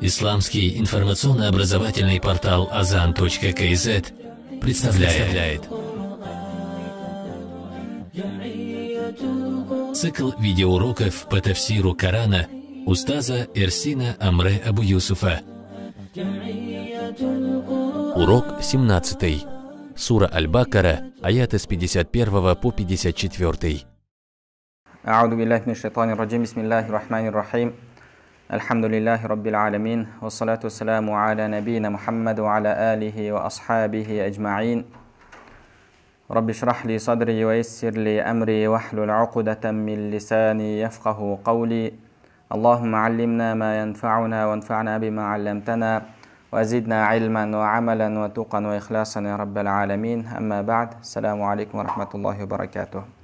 Исламский информационно-образовательный портал azan.kz представляет цикл видеоуроков по тафсиру Корана Устаза Эрсина Амре Абу Юсуфа. Урок 17. Сура Аль-Бакара, аяты с 51 по 54. أعوذ بالله من الشيطان الرجيم بسم الله الرحمن الرحيم الحمد لله رب العالمين والصلاة والسلام على نبينا محمد وعلى آله وأصحابه أجمعين رب اشرح لي صدري ويسر لي أمري واحلل عقدة من لساني يفقه قولي اللهم علمنا ما ينفعنا وانفعنا بما علمتنا وزدنا علما وعملا وتقا وإخلاصا يا رب العالمين أما بعد السلام عليكم ورحمة الله وبركاته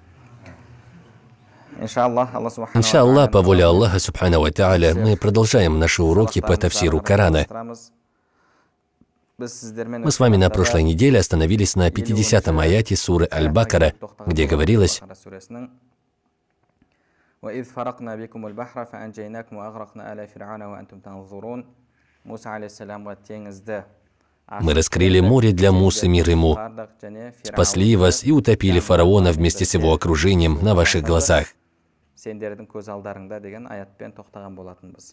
Иншаллах, по воле Аллаха Субхану Тааля, мы продолжаем наши уроки по тафсиру Корана. Мы с вами на прошлой неделе остановились на 50-м аяте суры Аль-Бакара, где говорилось, Мы раскрыли море для Мусы, мир ему, спасли вас и утопили фараона вместе с его окружением на ваших глазах сендердің көз алдарыңда деген аятпен тоқтаған болатынбыз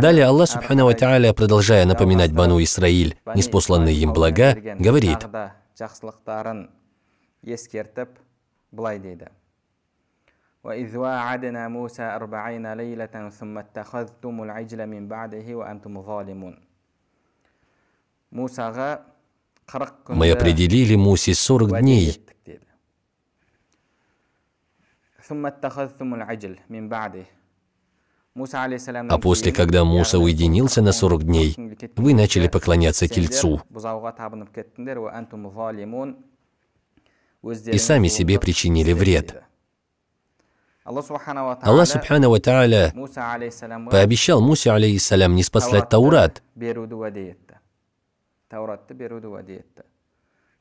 Далее Аллах Субхану Тааля, продолжая напоминать Бану Исраиль, неспосланные им блага, говорит, Мы определили Мусе 40 дней, а после, когда Муса уединился на 40 дней, вы начали поклоняться Тельцу и сами себе причинили вред. Аллах Субхану Ва Тааля пообещал Мусе, алейхиссалям, не спаслать Таурат.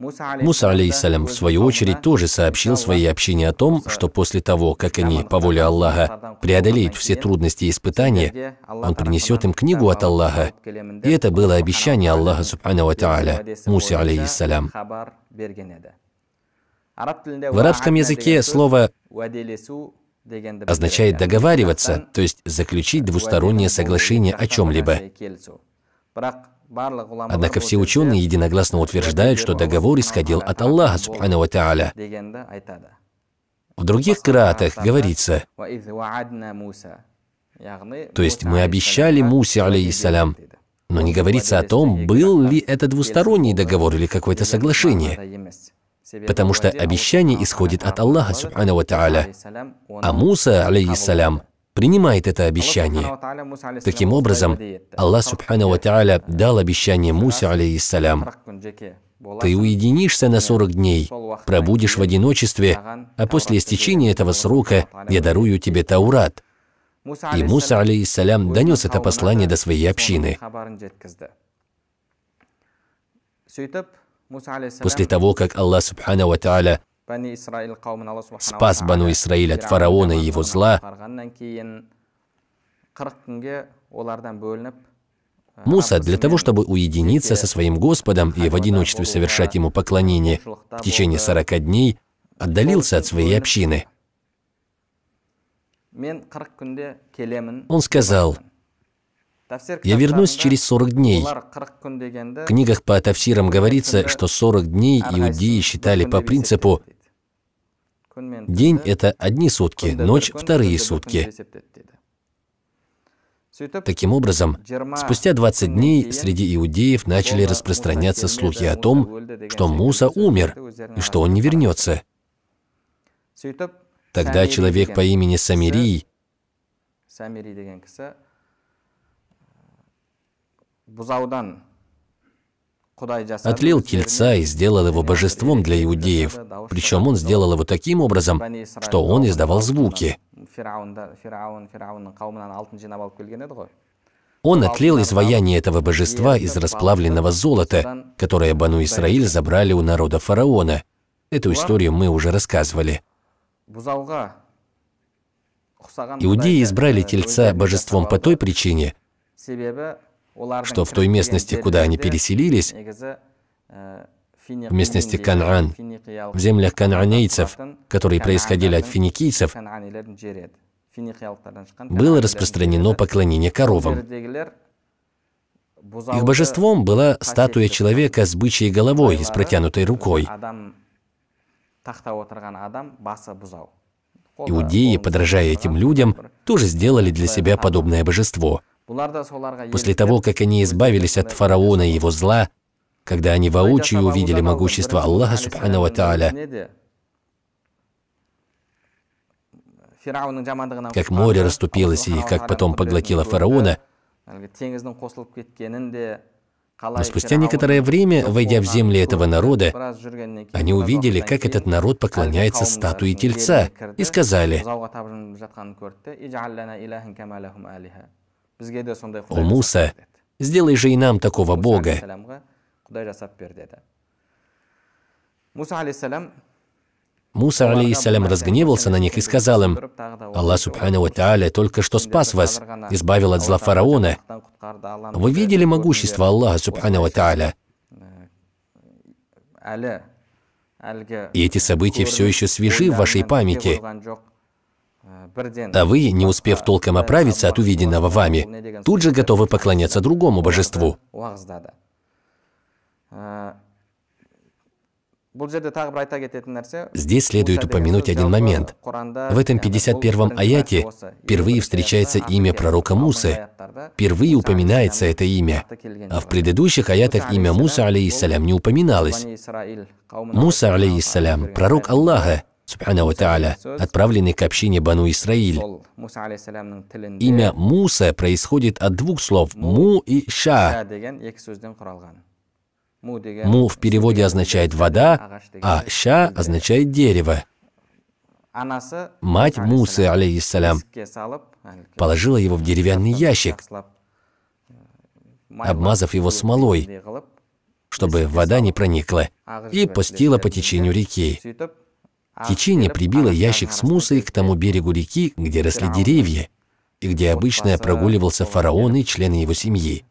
Муса, алейхиссалям, в свою очередь, тоже сообщил своей общине о том, что после того, как они, по воле Аллаха, преодолеют все трудности и испытания, он принесет им книгу от Аллаха. И это было обещание Аллаха, субхану ва та'аля, Муса алейхиссалям. В арабском языке слово означает договариваться, то есть заключить двустороннее соглашение о чем-либо. Однако все ученые единогласно утверждают, что договор исходил от Аллаха, субхану тааля. В других кратах говорится, то есть мы обещали Мусе, алейхиссалям, но не говорится о том, был ли это двусторонний договор или какое-то соглашение. Потому что обещание исходит от Аллаха, субхану тааля. А Муса, алейхиссалям, принимает это обещание. Таким образом, Аллах Субхану Ва дал обещание Мусе, алейхиссалям, «Ты уединишься на 40 дней, пробудешь в одиночестве, а после истечения этого срока я дарую тебе Таурат». И Муса, алейхиссалям, донес это послание до своей общины. После того, как Аллах Субхану Ва спас Бану Исраиль от фараона и его зла, э, Муса для того, чтобы уединиться со своим Господом и в одиночестве совершать ему поклонение в течение 40 дней, отдалился от своей общины. Он сказал, «Я вернусь через 40 дней». В книгах по Атафсирам говорится, что 40 дней иудеи считали по принципу День — это одни сутки, ночь — вторые сутки. Таким образом, спустя 20 дней среди иудеев начали распространяться слухи о том, что Муса умер и что он не вернется. Тогда человек по имени Самирий отлил тельца и сделал его божеством для иудеев. Причем он сделал его таким образом, что он издавал звуки. Он отлил изваяние этого божества из расплавленного золота, которое Бану Исраиль забрали у народа фараона. Эту историю мы уже рассказывали. Иудеи избрали тельца божеством по той причине, что в той местности, куда они переселились, в местности Канран, в землях канранейцев, которые происходили от финикийцев, было распространено поклонение коровам. Их божеством была статуя человека с бычьей головой и с протянутой рукой. Иудеи, подражая этим людям, тоже сделали для себя подобное божество. После того, как они избавились от фараона и его зла, когда они воочию увидели могущество Аллаха Субхану Тааля, как море расступилось и как потом поглотило фараона, но спустя некоторое время, войдя в земли этого народа, они увидели, как этот народ поклоняется статуе Тельца, и сказали, о, Муса, сделай же и нам такого Бога. Муса, алейхиссалям, разгневался на них и сказал им, «Аллах, субхану тааля, только что спас вас, избавил от зла фараона. Вы видели могущество Аллаха, субхану тааля? И эти события все еще свежи в вашей памяти. Э, а вы, не успев а, толком э, оправиться от увиденного вами, э, тут же готовы поклоняться другому божеству. Здесь следует упомянуть один момент. В этом 51-м аяте впервые встречается имя пророка Мусы. Впервые упоминается это имя. А в предыдущих аятах имя Муса, алейхиссалям, не упоминалось. Муса, алейхиссалям, пророк Аллаха, Субхана Та'аля, отправленный к общине Бану Исраиль. Имя Муса происходит от двух слов «му» и «ша». «Му» в переводе означает «вода», а «ша» означает «дерево». Мать Мусы, алейхиссалям, положила его в деревянный ящик, э, обмазав его смолой, чтобы вода не проникла, и пустила по течению реки. Течение прибило ящик с мусой к тому берегу реки, где росли деревья, и где обычно прогуливался фараон и члены его семьи.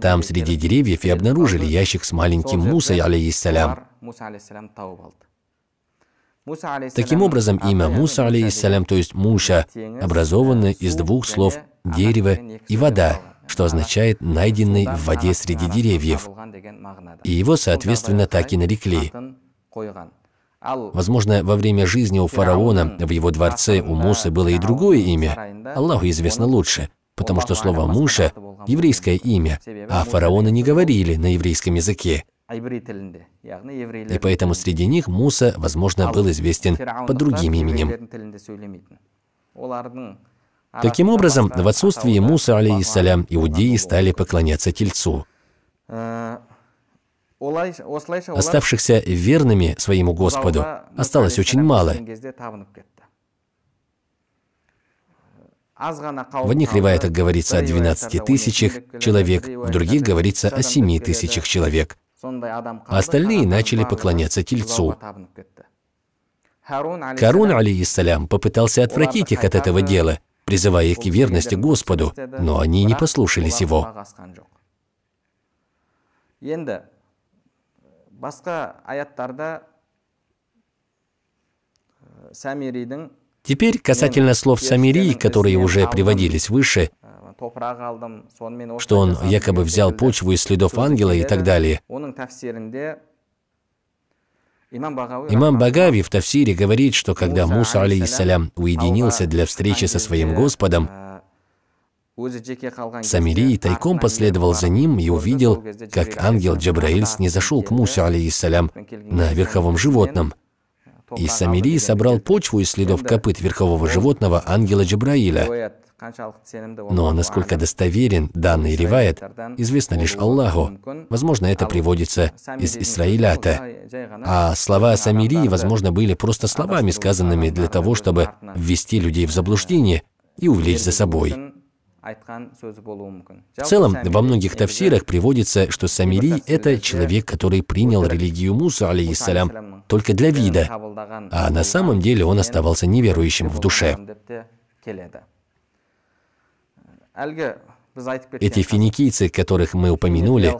Там среди деревьев и обнаружили ящик с маленьким Мусой, алейхиссалям. Таким образом, имя Муса, алейхиссалям, то есть Муша, образовано из двух слов «дерево» и «вода», что означает «найденный в воде среди деревьев», и его, соответственно, так и нарекли. Возможно, во время жизни у фараона в его дворце у Мусы было и другое имя. Аллаху известно лучше, потому что слово «муша» — еврейское имя, а фараоны не говорили на еврейском языке. И поэтому среди них Муса, возможно, был известен под другим именем. Таким образом, в отсутствии Муса, алейхиссалям, иудеи стали поклоняться Тельцу. Оставшихся верными своему Господу осталось очень мало. В одних реваятах говорится о 12 тысячах человек, в других говорится о 7 тысячах человек. А остальные начали поклоняться Тельцу. Карун, алейиссалям, попытался отвратить их от этого дела, э, призывая их к верности Господу, но они не послушались его басқа аяттарда э, Теперь касательно слов Самирии, которые уже приводились выше, э, что он якобы взял почву из следов ангела и так далее. Имам Багави в Тавсире говорит, что когда Муса, алейхиссалям, уединился для встречи со своим Господом, Самирий тайком последовал за ним и увидел, как ангел Джабраиль снизошел к Мусе, алейиссалям, на верховом животном. И Самирий собрал почву из следов копыт верхового животного ангела Джабраиля. Но насколько достоверен данный ревает, известно лишь Аллаху. Возможно, это приводится из Исраилята. А слова Самирии, возможно, были просто словами, сказанными для того, чтобы ввести людей в заблуждение и увлечь за собой. В целом, во многих тафсирах приводится, что Самири — это человек, который принял религию Муса, алейхиссалям, только для вида, а на самом деле он оставался неверующим в душе. Эти финикийцы, которых мы упомянули,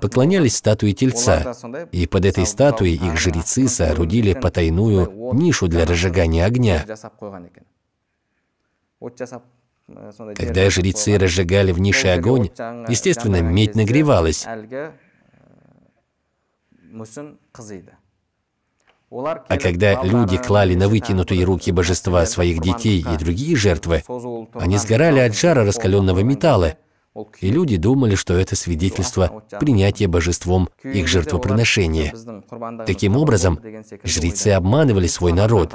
поклонялись статуе Тельца, и под этой статуей их жрецы соорудили потайную нишу для разжигания огня. Э, когда жрецы разжигали в нише огонь, естественно, медь э, нагревалась. Э, а когда люди клали на вытянутые руки божества своих детей и другие жертвы, они сгорали от жара раскаленного металла, и люди думали, что это свидетельство принятия божеством их жертвоприношения. Таким образом, жрецы обманывали свой народ.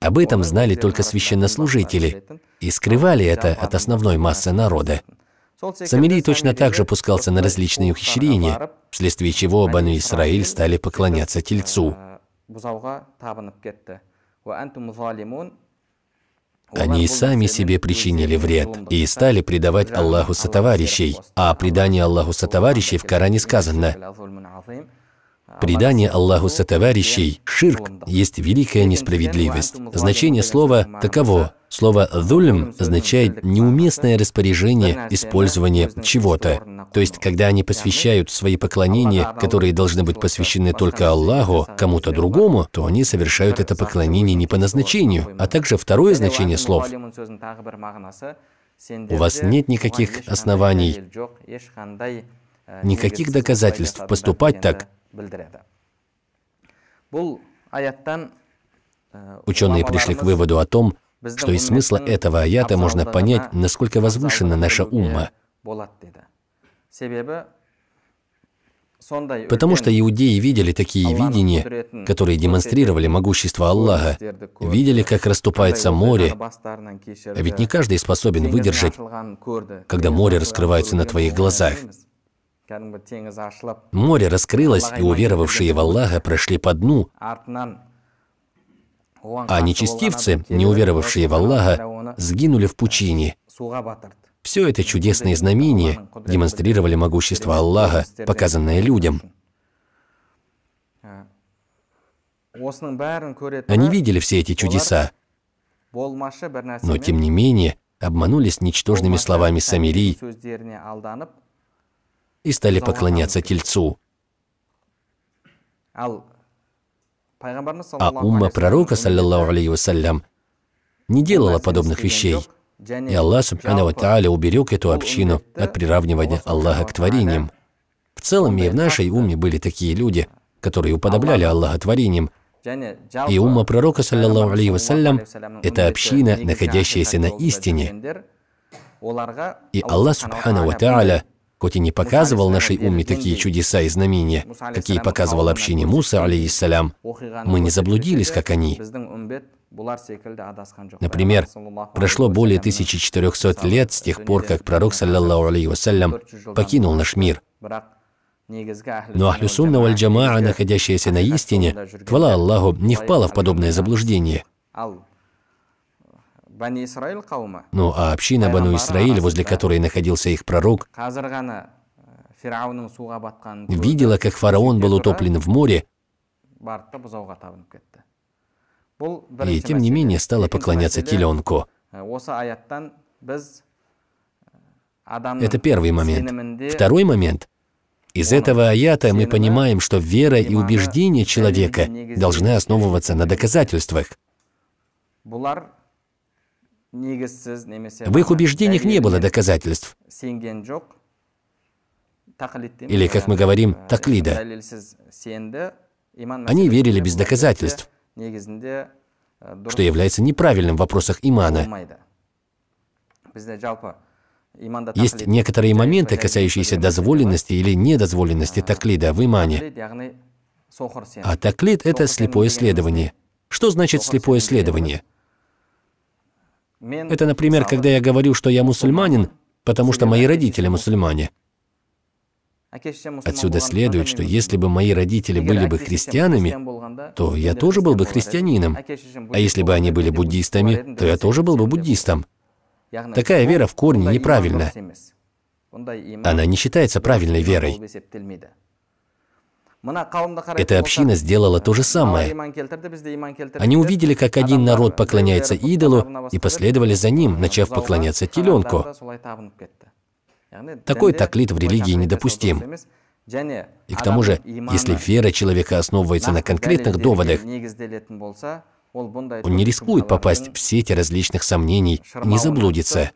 Об этом знали только священнослужители и скрывали это от основной массы народа. Самирий точно так же пускался на различные ухищрения, вследствие чего Бану Исраиль стали поклоняться Тельцу. Они и сами себе причинили вред и стали предавать Аллаху сотоварищей, а о предании Аллаху сотоварищей в Коране сказано Предание Аллаху сотоварищей, ширк, есть великая несправедливость. Значение слова «таково». Слово «дульм» означает неуместное распоряжение, использования чего-то. То есть, когда они посвящают свои поклонения, которые должны быть посвящены только Аллаху, кому-то другому, то они совершают это поклонение не по назначению, а также второе значение слов. У вас нет никаких оснований, никаких доказательств поступать так, білдіреді бұл аяттан э, Ученые пришли к выводу о том, что из смысла этого аята можно понять, насколько возвышена наша умма. Потому что иудеи видели такие видения, которые демонстрировали могущество Аллаха, видели, как расступается море, а ведь не каждый способен выдержать, когда море раскрывается на твоих глазах. Море раскрылось, и уверовавшие в Аллаха прошли по дну, а нечестивцы, не уверовавшие в Аллаха, сгинули в пучине. Все это чудесные знамения демонстрировали могущество Аллаха, показанное людям. Они видели все эти чудеса, но тем не менее обманулись ничтожными словами Самирий и стали поклоняться Тельцу. А умма пророка, саллиллаху алейхи вассалям, не делала подобных вещей. И Аллах, субхану тааля, уберег эту общину от приравнивания Аллаха к творениям. В целом и в нашей уме были такие люди, которые уподобляли Аллаха творениям. И умма пророка, саллиллаху алейхи вассалям, это община, находящаяся на истине. И Аллах, субхану тааля, хоть и не показывал нашей умме такие чудеса и знамения, какие показывал общине Муса, алейиссалям, мы не заблудились, как они. Например, прошло более 1400 лет с тех пор, как пророк, саллаллаху алейхи вассалям, покинул наш мир. Но Ахлюсунна валь-Джамаа, находящаяся на истине, хвала Аллаху, не впала в подобное заблуждение. Ну а община Бану Исраиль, возле которой находился их пророк, э, видела, как фараон был утоплен в море, и тем не менее стала поклоняться теленку. Э, э, Это первый момент. Второй момент. Из этого аята мы понимаем, что вера и убеждение человека должны основываться на доказательствах. В их убеждениях не было доказательств. Или, как мы говорим, э, таклида. Они верили без доказательств, э, что является неправильным в вопросах имана. Есть некоторые моменты, касающиеся дозволенности или недозволенности а, таклида в имане. А таклид — это слепое следование. Что значит слепое следование? Это, например, когда я говорю, что я мусульманин, потому что мои родители мусульмане. Отсюда следует, что если бы мои родители были бы христианами, то я тоже был бы христианином. А если бы они были буддистами, то я тоже был бы буддистом. Такая вера в корне неправильна. Она не считается правильной верой. Эта община сделала то же самое. Они увидели, как один народ поклоняется идолу, и последовали за ним, начав поклоняться теленку. Такой таклит в религии недопустим. И к тому же, если вера человека основывается на конкретных доводах, он не рискует попасть в сети различных сомнений и не заблудится.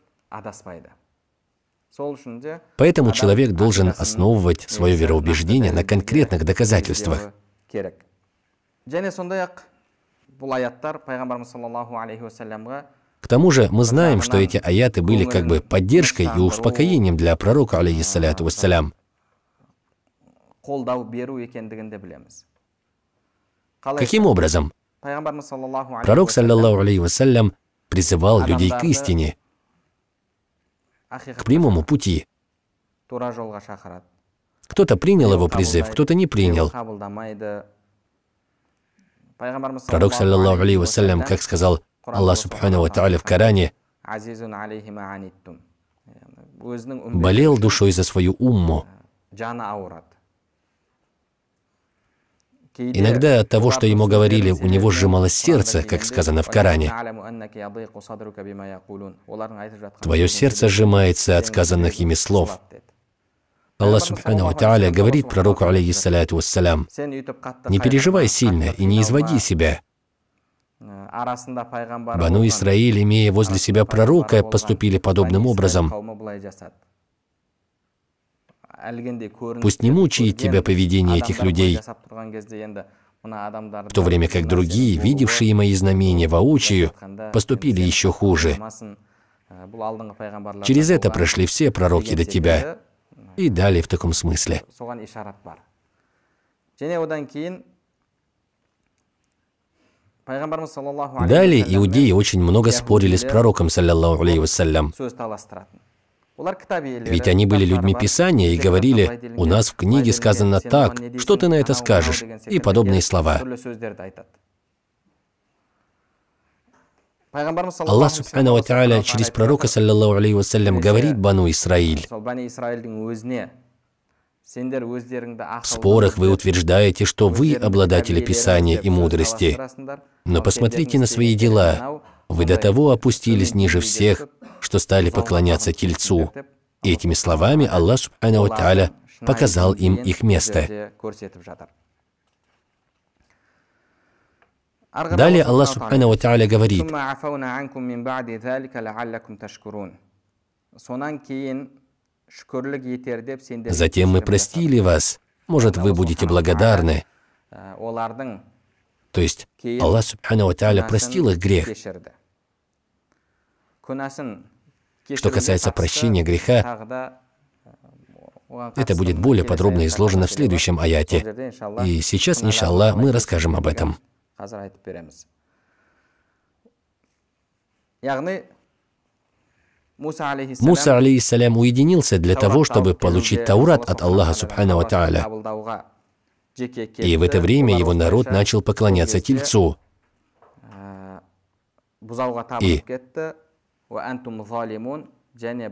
Поэтому человек должен основывать свое вероубеждение на конкретных доказательствах. К тому же мы знаем, что эти аяты были как бы поддержкой и успокоением для пророка, алейхиссаляту вассалям. Каким образом? Пророк, саллаллаху алейхи вассалям, призывал людей к истине – к прямому пути. Кто-то принял его призыв, кто-то не принял. Пророк, саллиллаху алейхи вассалям, как сказал Аллах Субхану Тааля в Коране, э, ну, болел душой за свою умму. Иногда от того, что ему говорили, у него сжималось сердце, как сказано в Коране. Твое сердце сжимается от сказанных ими слов. Аллах Субхану Тааля говорит пророку, алейхиссаляту вассалям, «Не переживай сильно и не изводи себя». Бану Исраиль, имея возле себя пророка, поступили подобным образом. Пусть не мучает тебя поведение этих людей, в то время как другие, видевшие мои знамения воочию, поступили еще хуже. Через это прошли все пророки до тебя. И дали в таком смысле. Далее иудеи очень много спорили с пророком, саллиллаху алейхи вассалям. Ведь они были людьми Писания и говорили, «У нас в книге сказано так, что ты на это скажешь?» и подобные слова. Аллах Субхану Ва через пророка, саллиллаху алейхи вассалям, говорит Бану Исраиль. В спорах вы утверждаете, что вы обладатели Писания и мудрости. Но посмотрите на свои дела. Вы до того опустились ниже всех, что стали поклоняться Тельцу. И этими словами Аллах Субхану Тааля показал им их место. Далее Аллах Субхану Тааля говорит, «Затем мы простили вас, может, вы будете благодарны». То есть Аллах Субхану Тааля простил их грех, что касается прощения греха, э, это будет более подробно изложено в следующем аяте. И сейчас, иншаллах, мы расскажем об этом. Муса, алейхиссалям, уединился для того, чтобы получить Таурат от Аллаха Субханава Тааля. И в это время его народ начал поклоняться Тельцу. Э, И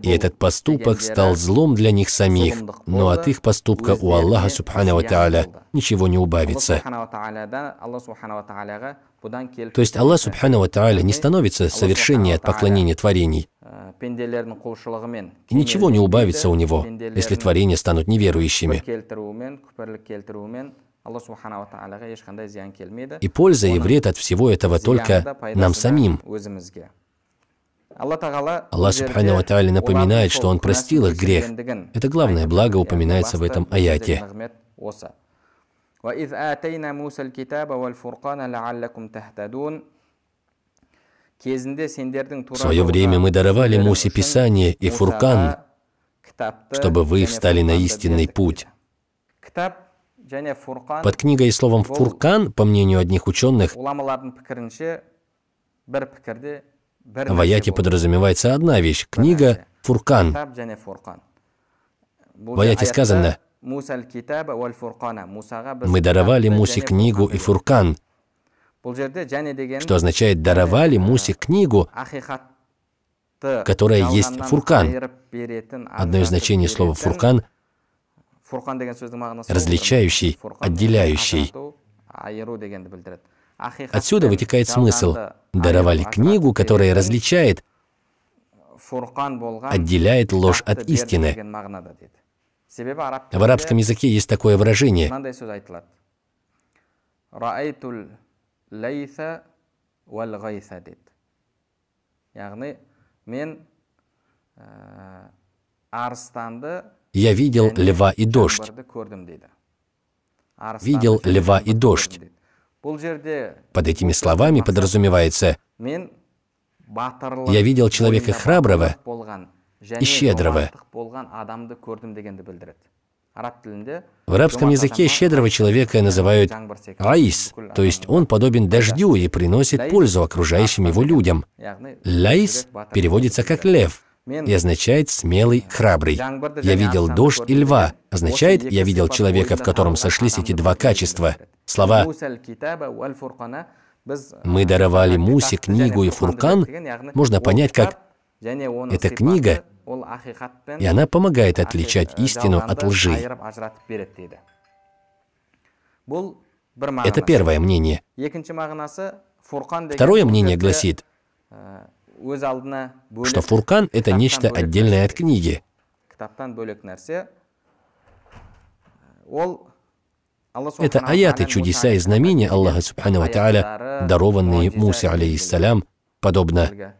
и этот поступок стал злом для них самих, но от их поступка у Аллаха Субханава Тааля ничего не убавится. То есть Аллах Субханава Тааля не становится совершеннее от поклонения э, творений. И ничего не убавится у него, если творения станут неверующими. И польза и вред от всего этого только нам самим. Аллах Субхану Ва напоминает, что Он простил их грех. Это главное благо упоминается в этом аяте. وإذ آتينا موسى الكتاب والفرقان لعلكم تهتدون В свое время мы даровали Мусе Писание и Фуркан, чтобы вы встали на истинный путь. Под книгой и словом «фуркан», по мнению одних ученых, в аяте подразумевается одна вещь – книга Фуркан. В аяте сказано «Мы даровали Мусе книгу и Фуркан», что означает «даровали Мусе книгу, которая есть Фуркан». Одно из значений слова «фуркан» – различающий, отделяющий. Отсюда вытекает смысл. Даровали книгу, которая различает, отделяет ложь от истины. В арабском языке есть такое выражение. Э, Я видел льва и дождь. Видел льва и дождь. Под этими словами подразумевается «Я видел человека храброго и щедрого». В арабском языке щедрого человека называют «аис», то есть он подобен дождю и приносит пользу окружающим его людям. Лайс переводится как «лев», и означает «смелый, храбрый». «Я видел дождь и льва» означает «я видел человека, в котором сошлись эти два качества». Слова «мы даровали Мусе книгу и фуркан» можно понять как «это книга, и она помогает отличать истину от лжи». Это первое мнение. Второе мнение гласит, э, что Фуркан — это нечто отдельное от книги. Это аяты, чудеса и знамения Аллаха Субхану Тааля, дарованные Мусе, алейхиссалям, подобно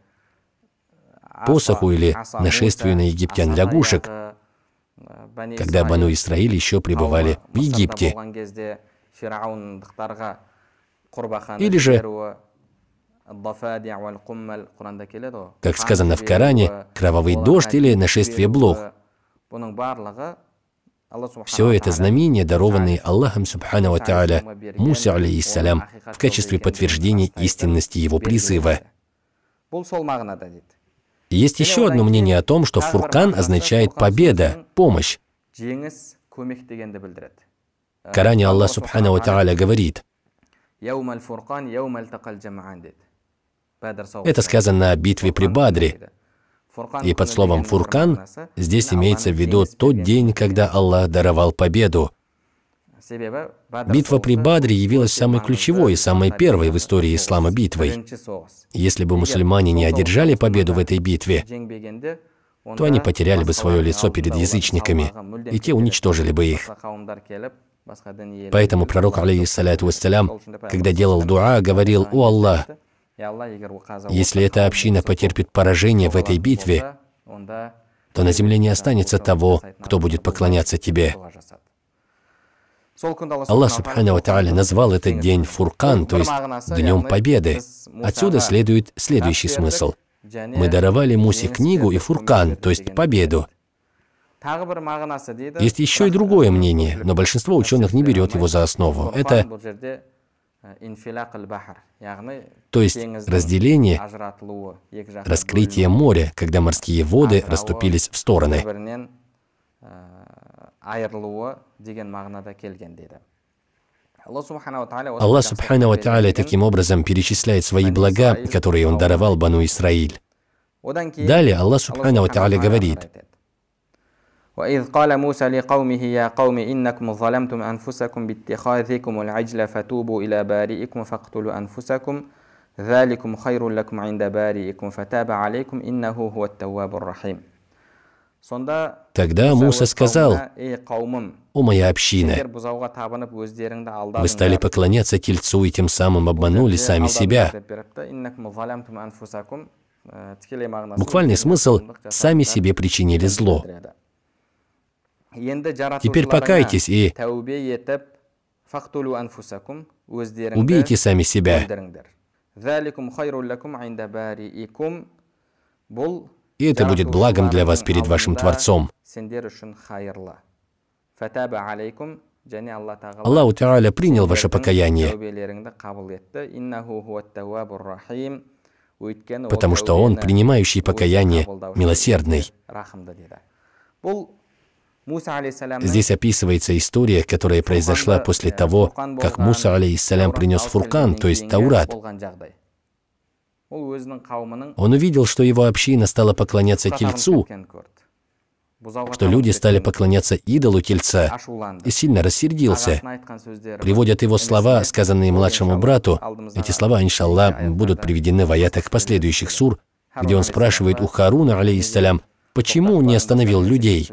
посоху или нашествию на египтян лягушек, э, когда Бану Исраиль еще пребывали в Египте. Или же как сказано в Коране, кровавый дождь или нашествие блох. Все это знамения, дарованные Аллахом Субхану Тааля Мусе алейхиссалям в качестве подтверждения истинности его призыва. Есть еще одно мнение о том, что фуркан означает победа, помощь. В Коране э, Аллах Субхану Тааля говорит, это сказано о битве при Бадре. И под словом «фуркан» здесь имеется в виду тот день, когда Аллах даровал победу. Битва при Бадре явилась самой ключевой и самой первой в истории ислама битвой. Если бы мусульмане не одержали победу в этой битве, то они потеряли бы свое лицо перед язычниками, и те уничтожили бы их. Поэтому пророк, алейхиссаляту вассалям, когда делал дуа, говорил, «О Аллах, если эта община потерпит поражение в этой битве, то на земле не останется того, кто будет поклоняться тебе. Аллах Субхану Тааля назвал этот день Фуркан, то есть Днем Победы. Отсюда следует следующий смысл. Мы даровали Мусе книгу и Фуркан, то есть победу. Есть еще и другое мнение, но большинство ученых не берет его за основу. Это Э, То есть разделение, раскрытие моря, когда морские воды расступились в стороны. Аллах Субхану Тааля таким образом перечисляет свои блага, которые Он даровал Бану Исраиль. Далее Аллах Субхану Тааля говорит, وإذ قال موسى لقومه يا قوم إنكم ظلمتم أنفسكم باتخاذكم العجل فتوبوا إلى بارئكم فاقتلوا أنفسكم ذلكم خير لكم عند بارئكم فتاب عليكم إنه هو التواب الرحيم Тогда Муса сказал, «О моя община, вы стали поклоняться Тельцу и тем самым обманули сами себя». Э, Буквальный смысл – сами себе причинили зло. Теперь покайтесь и убейте сами себя. И это будет благом для вас перед вашим Творцом. Аллаху Та'аля принял ваше покаяние, потому что Он, принимающий покаяние, милосердный. Здесь описывается история, которая произошла после э, того, как Муса, э, алейхиссалям, принес фуркан, то есть Таурат. Он увидел, что его община стала поклоняться тельцу, что люди стали поклоняться идолу тельца, и сильно рассердился. Приводят его слова, сказанные младшему брату. Эти слова, иншаллах, будут приведены в аятах последующих сур, где он спрашивает у Харуна, алейхиссалям, почему он не остановил людей?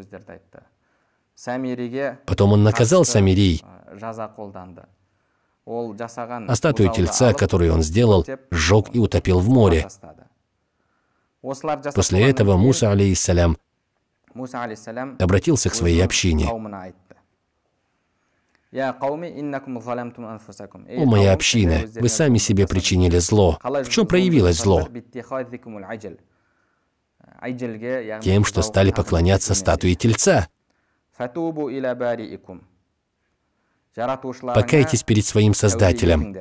Потом он наказал Самирий а, а статую тельца, которую он сделал, сжег и утопил в море. После этого Муса, алейхиссалям, обратился к своей общине. «О, моя община, вы сами себе причинили зло. В чем проявилось зло?» Тем, что стали поклоняться статуе тельца. Покайтесь перед своим Создателем.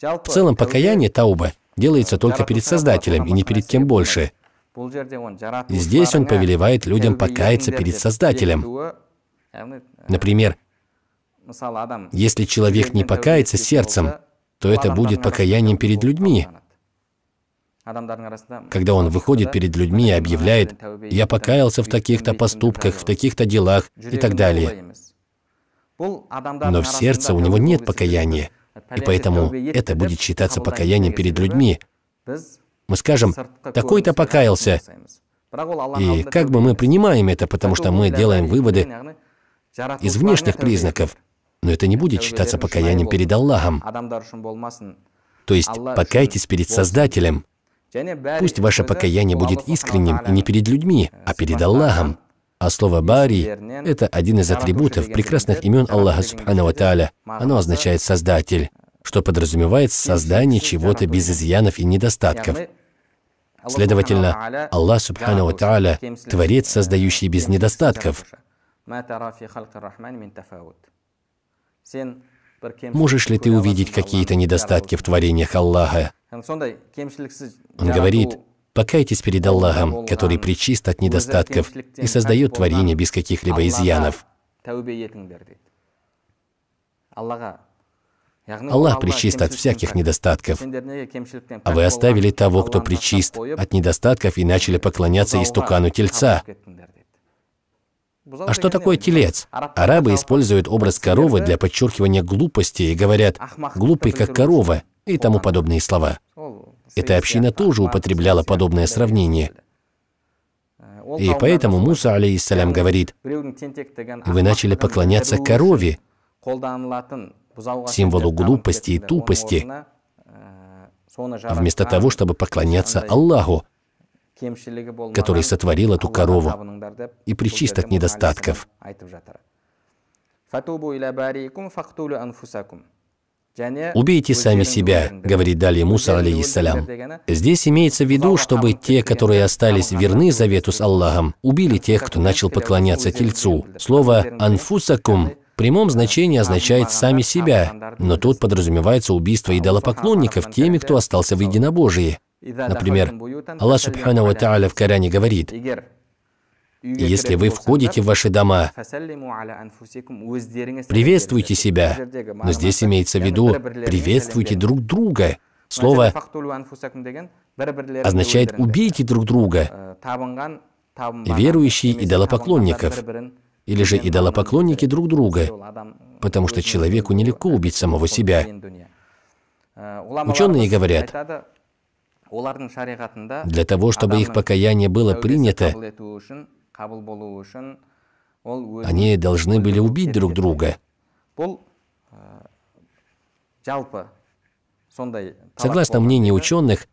В целом, покаяние Тауба делается только перед Создателем и не перед кем больше. И здесь он повелевает людям покаяться перед Создателем. Э, Например, э, если человек не покается сердцем, то это будет покаянием перед людьми, когда он выходит перед людьми и объявляет, «Я покаялся в таких-то поступках, в таких-то делах» и так далее. Но в сердце у него нет покаяния, и поэтому это будет считаться покаянием перед людьми. Мы скажем, «Такой-то покаялся». И как бы мы принимаем это, потому что мы делаем выводы из внешних признаков, но это не будет считаться покаянием перед Аллахом. То есть покайтесь перед Создателем. Пусть ваше покаяние будет искренним и не перед людьми, а перед Аллахом. А слово «бари» — это один из атрибутов прекрасных имен Аллаха Субхану Тааля. Оно означает «создатель», что подразумевает создание чего-то без изъянов и недостатков. Следовательно, Аллах Субхану Тааля — Творец, создающий без недостатков. Можешь ли ты увидеть какие-то недостатки в творениях Аллаха? Он говорит, покайтесь перед Аллахом, который причист от недостатков и создает творение без каких-либо изъянов. Аллах причист от всяких недостатков. А вы оставили того, кто причист от недостатков, и начали поклоняться истукану Тельца. А что такое телец? Арабы используют образ коровы для подчеркивания глупости и говорят «глупый как корова» и тому подобные слова. Эта община тоже употребляла подобное сравнение. И поэтому Муса, алейхиссалям, говорит, «Вы начали поклоняться корове, символу глупости и тупости, э, вместо того, чтобы поклоняться Аллаху, который сотворил эту корову, и причист от недостатков. «Убейте сами себя», — говорит далее Муса, алейхиссалям. Здесь имеется в виду, чтобы те, которые остались верны завету с Аллахом, убили тех, кто начал поклоняться Тельцу. Слово «анфусакум» в прямом значении означает «сами себя», но тут подразумевается убийство идолопоклонников теми, кто остался в единобожии. Например, Аллах Субхану Ва Та'аля в Коране говорит, если вы входите в ваши дома, приветствуйте себя. Но здесь имеется в виду, приветствуйте друг друга. Слово означает «убейте друг друга», э, верующие идолопоклонников, или же идолопоклонники друг друга, потому что человеку нелегко убить самого себя. Э, Ученые говорят, для того, чтобы их покаяние было принято, они должны были убить друг друга. Э, Согласно мнению ученых,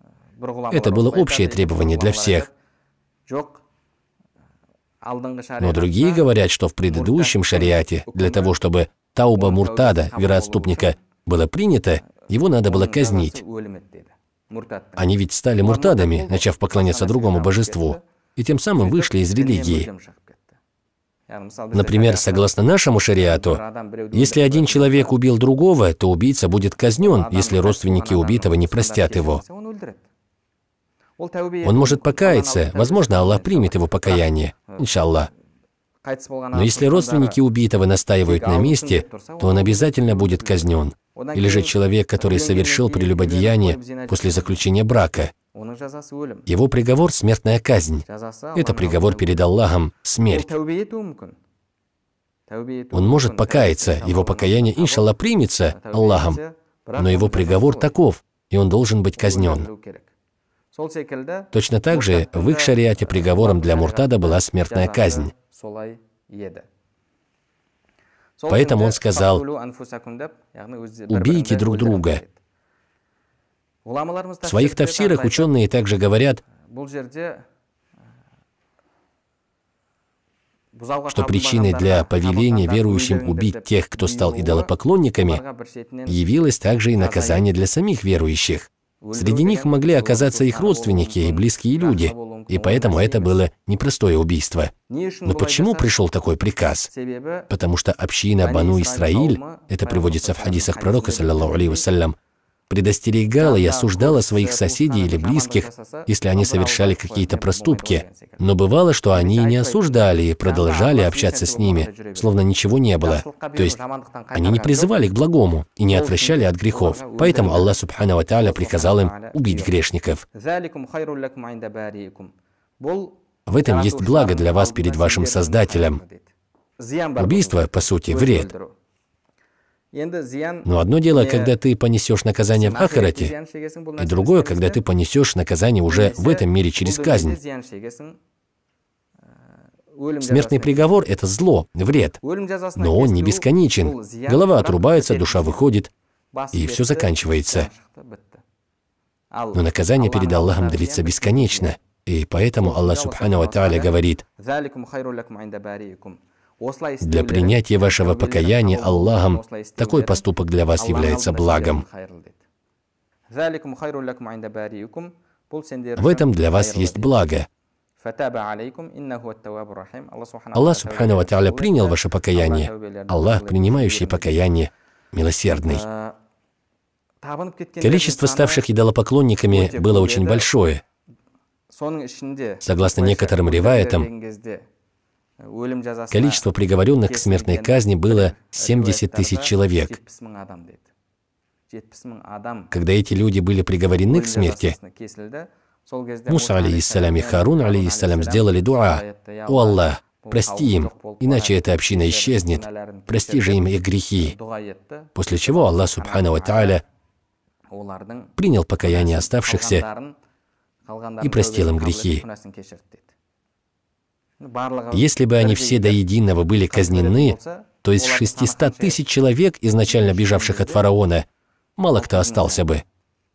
э, это было общее требование для всех. Э, Но другие говорят, что в предыдущем шариате для того, чтобы Тауба Муртада, вероотступника, было принято, его надо было казнить. Они ведь стали муртадами, начав поклоняться другому божеству, и тем самым вышли из религии. Например, согласно нашему шариату, если один человек убил другого, то убийца будет казнен, если родственники убитого не простят его. Он может покаяться, возможно, Аллах примет его покаяние, э, иншаллах. Но если родственники убитого настаивают на месте, то он обязательно будет казнен. Или же человек, который совершил прелюбодеяние после заключения брака. Его приговор – смертная казнь. Это приговор перед Аллахом – э, смерть. Он может покаяться, его покаяние, иншалла, примется Аллахом, но его приговор таков, и он должен быть казнен. Точно так же в их шариате э, приговором для Муртада была смертная казнь. Поэтому он сказал, убейте друг друга. В своих тафсирах ученые также говорят, э, э, что причиной для повеления верующим убить тех, кто стал идолопоклонниками, явилось также и наказание для самих верующих. Среди них могли оказаться их родственники и близкие люди, и поэтому это было непростое убийство. Но почему пришел такой приказ? Потому что община Бану Исраиль, это приводится в хадисах пророка, саллиллаху алейхи вассалям, предостерегала и осуждала своих э, соседей или близких, если они совершали какие-то проступки. Но бывало, что они не осуждали и продолжали общаться с ними, словно ничего не было. То есть они не призывали к благому и не отвращали от грехов. Поэтому Аллах Субхану Ва приказал им убить грешников. В этом есть благо для вас перед вашим Создателем. Убийство, по сути, вред. Но одно дело, когда ты понесешь наказание в Ахарате, и другое, когда ты понесешь наказание уже в этом мире через казнь. Э, Смертный приговор – это зло, вред, но он не бесконечен. Голова отрубается, душа выходит, и все заканчивается. Но наказание перед Аллахом длится бесконечно, и поэтому Аллах Субхану Ва говорит, для принятия вашего покаяния Аллахом такой поступок для вас является благом. В этом для вас есть благо. Аллах Субхану Ва Тааля принял ваше покаяние. Аллах, принимающий покаяние, милосердный. А, Количество ставших идолопоклонниками было очень большое. Согласно некоторым реваятам, Количество приговоренных к смертной казни было 70 тысяч человек. Когда эти люди были приговорены к смерти, Муса, алейхиссалям, и Харун, алейхиссалям, сделали дуа. «О Аллах, прости им, иначе эта община исчезнет, прости же им их грехи». После чего Аллах, субхану тааля, принял покаяние оставшихся и простил им грехи. Если бы они все до единого были казнены, то из 600 тысяч человек, изначально бежавших от фараона, мало кто остался бы.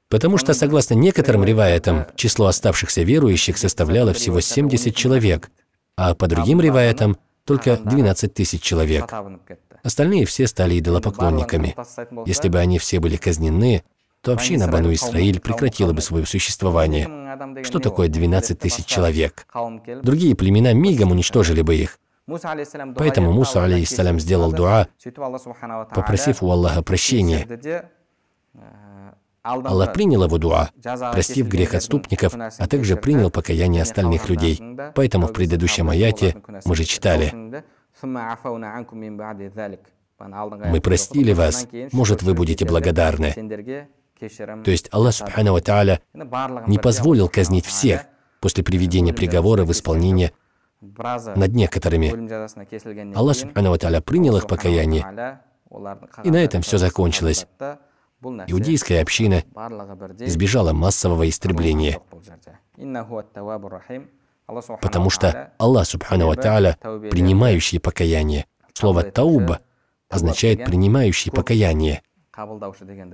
Потому что, согласно некоторым реваятам, число оставшихся верующих составляло всего 70 человек, а по другим реваятам — только 12 тысяч человек. Остальные все стали идолопоклонниками. Если бы они все были казнены, то община Бану Исраиль прекратила бы свое существование. Что такое 12 тысяч человек? Другие племена мигом уничтожили бы их. Поэтому Муса, алейхиссалям, сделал дуа, попросив у Аллаха прощения. Э, Аллах принял его дуа, простив грех отступников, а также принял покаяние остальных людей. Поэтому в предыдущем аяте мы же читали, «Мы простили вас, может, вы будете благодарны». То есть Аллах Субхану Тааля не позволил казнить всех после приведения приговора в исполнение над некоторыми. Аллах Субхану Тааля принял их покаяние, и на этом все закончилось. Иудейская община избежала массового истребления, потому что Аллах Субхану Тааля, принимающий покаяние, слово «тауба» означает «принимающий покаяние».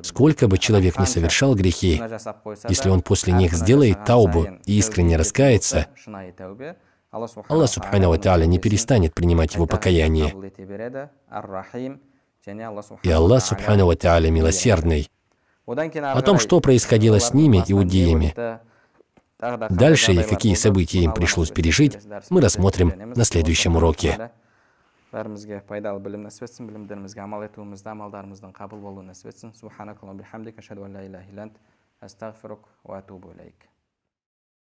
Сколько бы человек не совершал грехи, если он после них сделает таубу и искренне раскается, Аллах Субхану Тааля не перестанет принимать его покаяние. И Аллах Субхану Тааля милосердный. О том, что происходило с ними, иудеями, дальше и какие события им пришлось пережить, мы рассмотрим на следующем уроке. бәрімізге пайдалы білім нәсіп етсін білімдерімізге амал етуімізді амалдарымыздың қабыл болуын нәсіп етсін субханакалла бихамдик ашаду ан ла илляха ва атубу